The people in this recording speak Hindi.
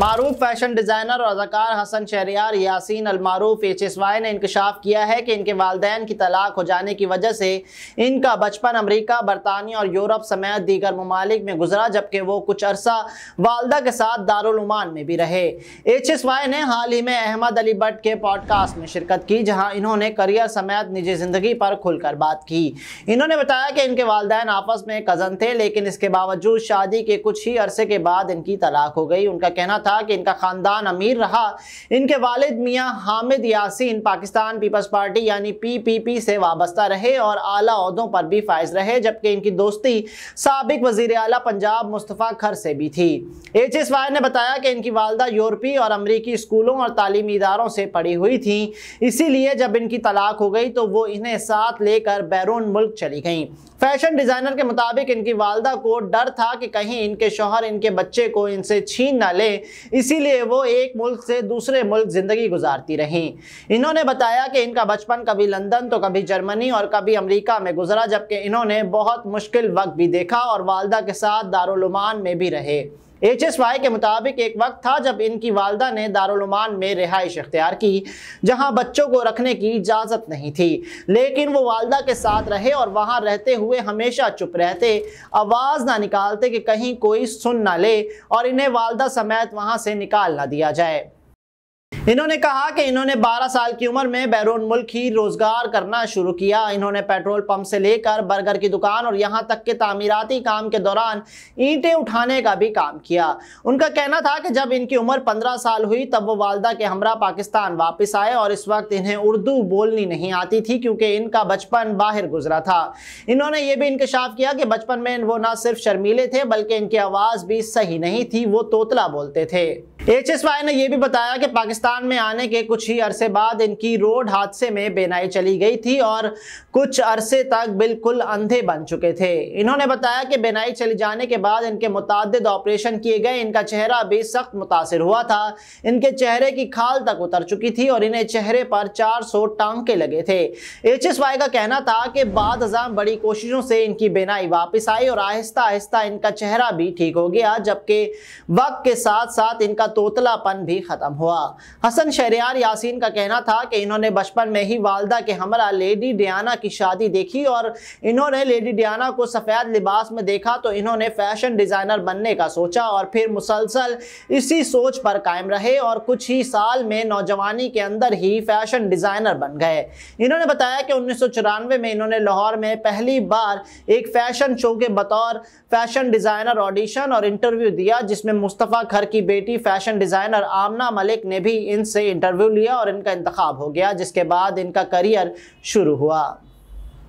मारूफ फैशन डिज़ाइनर और अदाकार हसन शहरियार यासीन अलमारूफ एच एस वाई ने इंकशाफ किया है कि इनके वालदेन की तलाक हो जाने की वजह से इनका बचपन अमरीका बरतानिया और यूरोप समेत दीगर ममालिक में गुजरा जबकि वो कुछ अरसा वालदा के साथ दारुलमान में भी रहे एच एस वाई ने हाल ही में अहमद अली भट्ट के पॉडकास्ट में शिरकत की जहाँ इन्होंने करियर समेत निजी ज़िंदगी पर खुलकर बात की इन्होंने बताया कि इनके वालदेन आपस में कज़न थे लेकिन इसके बावजूद शादी के कुछ ही अरसे के बाद इनकी तलाक हो गई उनका कहना था कि इनका ख़ानदान अमीर रहा इनके वालिद मियाँ हामिद यासीन पाकिस्तान पीपल्स पार्टी यानी पीपीपी से वाबस्ता रहे और आला अहदों पर भी फायज रहे जबकि इनकी दोस्ती सबक वजीर अला पंजाब मुस्तफ़ा खर से भी थी एच एस वाई ने बताया कि इनकी वालदा यूरोपी और अमरीकी स्कूलों और तालीमी इदारों से पढ़ी हुई थी इसीलिए जब इनकी तलाक हो गई तो वो इन्हें साथ लेकर बैरून मुल्क चली गई फैशन डिज़ाइनर के मुताबिक इनकी वालदा को डर था कि कहीं इनके शोहर इनके बच्चे को इनसे छीन ना ले इसीलिए वो एक मुल्क से दूसरे मुल्क ज़िंदगी गुजारती रहीं इन्होंने बताया कि इनका बचपन कभी लंदन तो कभी जर्मनी और कभी अमरीका में गुजरा जबकि इन्होंने बहुत मुश्किल वक्त भी देखा और वालदा के साथ दारुलमान में भी रहे एच एस वाई के मुताबिक एक वक्त था जब इनकी वालदा ने दारुलमान में रिहाइश इख्तियार की जहां बच्चों को रखने की इजाज़त नहीं थी लेकिन वो वालदा के साथ रहे और वहां रहते हुए हमेशा चुप रहते आवाज़ ना निकालते कि कहीं कोई सुन ना ले और इन्हें वालदा समेत वहां से निकाल ना दिया जाए इन्होंने कहा कि इन्होंने 12 साल की उम्र में बैरून मुल्क ही रोजगार करना शुरू किया इन्होंने पेट्रोल पंप से लेकर बर्गर की दुकान और यहाँ तक के तामीराती काम के दौरान ईंटें उठाने का भी काम किया उनका कहना था कि जब इनकी उम्र पंद्रह साल हुई तब वो वालदा के हमरा पाकिस्तान वापस आए और इस वक्त इन्हें उर्दू बोलनी नहीं आती थी क्योंकि इनका बचपन बाहर गुजरा था इन्होंने ये भी इंकशाफ किया कि बचपन में वो ना सिर्फ शर्मीले थे बल्कि इनकी आवाज़ भी सही नहीं थी वो तोतला बोलते थे एच एस वाई ने यह भी बताया कि पाकिस्तान में आने के कुछ ही अरसे बाद इनकी रोड हादसे में बेनाई चली गई थी और कुछ अरसे तक बिल्कुल अंधे बन चुके थे इन्होंने बताया कि बेनाई चले जाने के बाद इनके मुतद ऑपरेशन किए गए इनका चेहरा भी सख्त मुतासर हुआ था इनके चेहरे की खाल तक उतर चुकी थी और इन्हें चेहरे पर चार सौ टांके लगे थे एच एस वाई का कहना था कि बाद हजाम बड़ी कोशिशों से इनकी बेनाई वापस आई और आहिस्ता आहिस्ता इनका चेहरा भी ठीक हो गया जबकि वक्त के साथ साथ इनका तोतलापन भी ख़त्म हुआ हसन शहरियार यासीन का कहना था कि इन्होंने बचपन में ही वालदा के हमरा लेडी डियाना की शादी देखी और इन्होंने लेडी डियाना को सफ़ेद लिबास में देखा तो इन्होंने फैशन डिज़ाइनर बनने का सोचा और फिर मुसलसल इसी सोच पर कायम रहे और कुछ ही साल में नौजवानी के अंदर ही फैशन डिज़ाइनर बन गए इन्होंने बताया कि उन्नीस में इन्होंने लाहौर में पहली बार एक फैशन शो के बतौर फैशन डिज़ाइनर ऑडिशन और इंटरव्यू दिया जिसमें मुस्तफ़ा खर की बेटी fashion fashion designer Amna Malik ने भी इनसे इंटरव्यू लिया और इनका इंतखब हो गया जिसके बाद इनका करियर शुरू हुआ